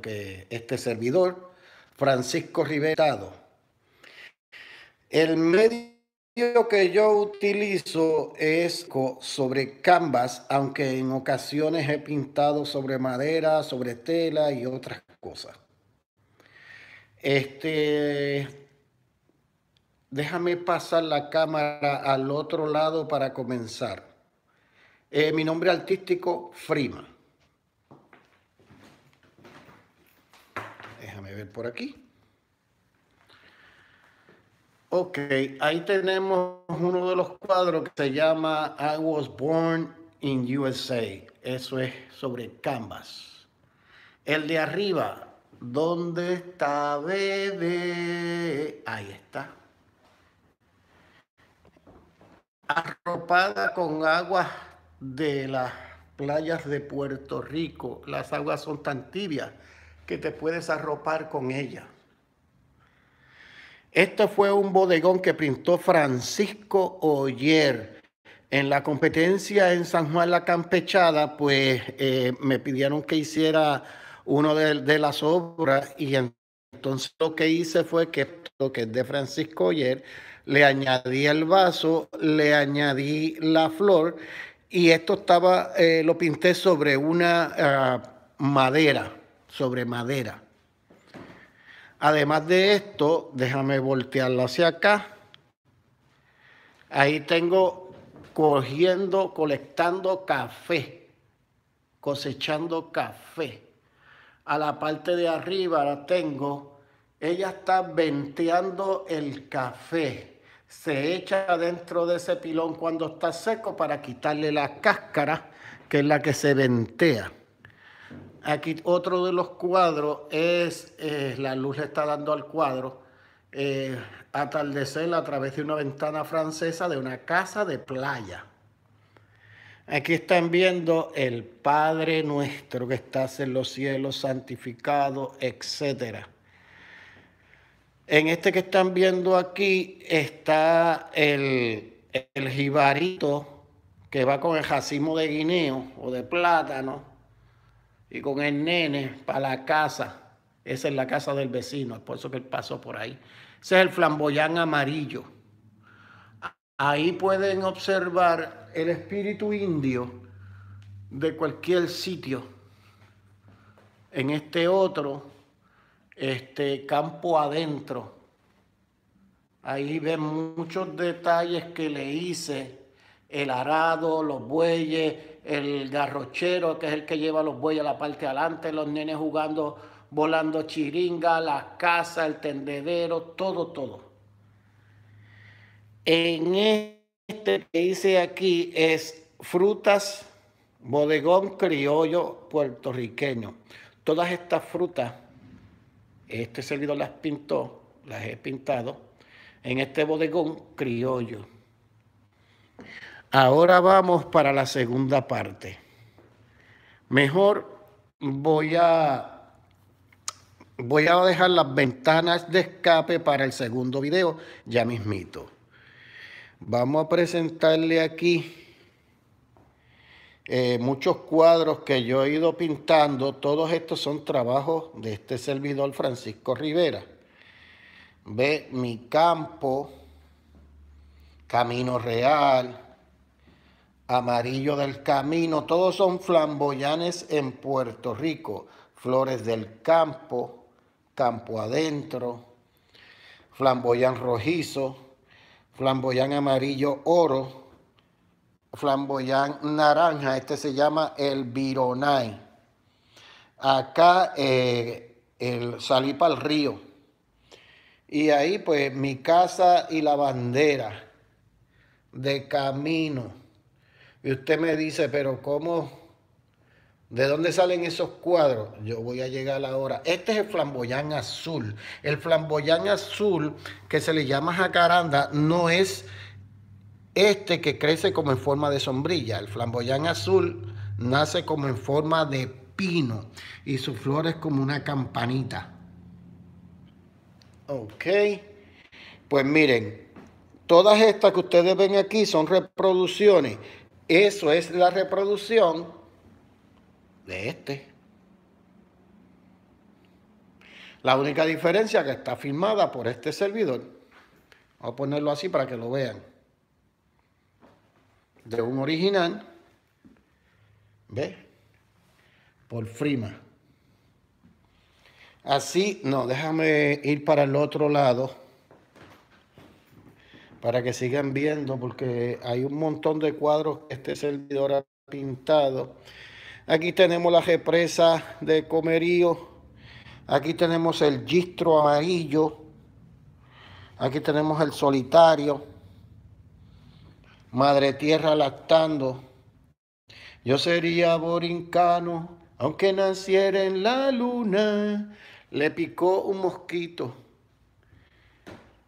que este servidor, Francisco Riverado. El medio que yo utilizo es sobre canvas, aunque en ocasiones he pintado sobre madera, sobre tela y otras cosas. Este, déjame pasar la cámara al otro lado para comenzar. Eh, mi nombre artístico, Frima. por aquí. Ok, ahí tenemos uno de los cuadros que se llama I Was Born in USA. Eso es sobre Canvas. El de arriba, donde está bebé? Ahí está. Arropada con agua de las playas de Puerto Rico. Las aguas son tan tibias que te puedes arropar con ella. Este fue un bodegón que pintó Francisco Oyer. En la competencia en San Juan La Campechada, pues eh, me pidieron que hiciera uno de, las obras y entonces lo que hice fue que lo que es de Francisco Oyer, le añadí el vaso, le añadí la flor y esto estaba, eh, lo pinté sobre una ah, madera sobre madera. Además de esto, déjame voltearlo hacia acá. Ahí tengo cogiendo, colectando café, cosechando café. A la parte de arriba la tengo. Ella está venteando el café. Se echa dentro de ese pilón cuando está seco para quitarle la cáscara, que es la que se ventea. Aquí otro de los cuadros es, la luz le está dando al cuadro, eh, atardecer a través de una ventana francesa de una casa de playa. Aquí están viendo el Padre nuestro que estás en los cielos, santificado, etc. En este que están viendo aquí está el, el jibarito que va con el jacimo de guineo o de plátano y con el nene para la casa. Esa es la casa del vecino, es por eso que él pasó por ahí. Ese es el flamboyán amarillo. Ahí pueden observar el espíritu indio de cualquier sitio. En este otro, este campo adentro. Ahí ven muchos detalles que le hice el arado, los bueyes, el garrochero, que es el que lleva los bueyes a la parte de adelante, los nenes jugando, volando chiringa, la casa, el tendedero, todo, todo. En este que hice aquí es frutas, bodegón criollo puertorriqueño. Todas estas frutas, este servidor las pintó, las he pintado en este bodegón criollo. Ahora vamos para la segunda parte. Mejor voy a, voy a dejar las ventanas de escape para el segundo video ya mismito. Vamos a presentarle aquí eh, muchos cuadros que yo he ido pintando. Todos estos son trabajos de este servidor Francisco Rivera. Ve mi campo, Camino Real, Amarillo del Camino, todos son flamboyanes en Puerto Rico. Flores del Campo, Campo Adentro, flamboyán rojizo, flamboyán amarillo oro, flamboyán naranja, este se llama el Vironay. Acá eh, el, salí para el río. Y ahí pues mi casa y la bandera de camino y usted me dice, pero ¿cómo? ¿De dónde salen esos cuadros? Yo voy a llegar ahora. Este es el flamboyán azul. El flamboyán azul que se le llama jacaranda no es este que crece como en forma de sombrilla. El flamboyán azul nace como en forma de pino y su flor es como una campanita. Ok. Pues miren, todas estas que ustedes ven aquí son reproducciones eso es la reproducción de este. La única diferencia que está firmada por este servidor, voy a ponerlo así para que lo vean, de un original, ve, Por Frima. Así, no, déjame ir para el otro lado para que sigan viendo, porque hay un montón de cuadros que este servidor ha pintado. Aquí tenemos la represa de Comerío, aquí tenemos el gistro amarillo, aquí tenemos el solitario, Madre Tierra lactando. Yo sería borincano, aunque naciera en la luna, le picó un mosquito.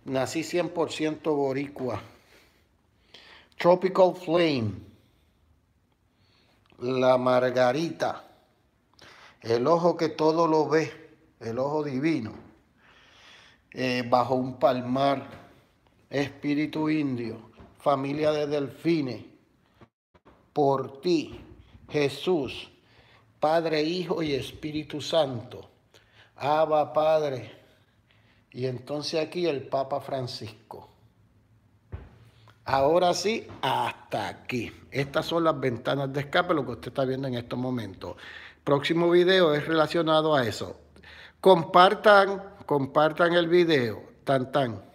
Nací 100% boricua. Tropical Flame. La Margarita. El ojo que todo lo ve. El ojo divino. Eh, bajo un palmar. Espíritu indio. Familia de delfines. Por ti, Jesús. Padre, Hijo y Espíritu Santo. Abba, Padre y entonces aquí el Papa Francisco. Ahora sí, hasta aquí. Estas son las ventanas de escape, lo que usted está viendo en estos momentos. Próximo video es relacionado a eso. Compartan, compartan el video. Tan tan.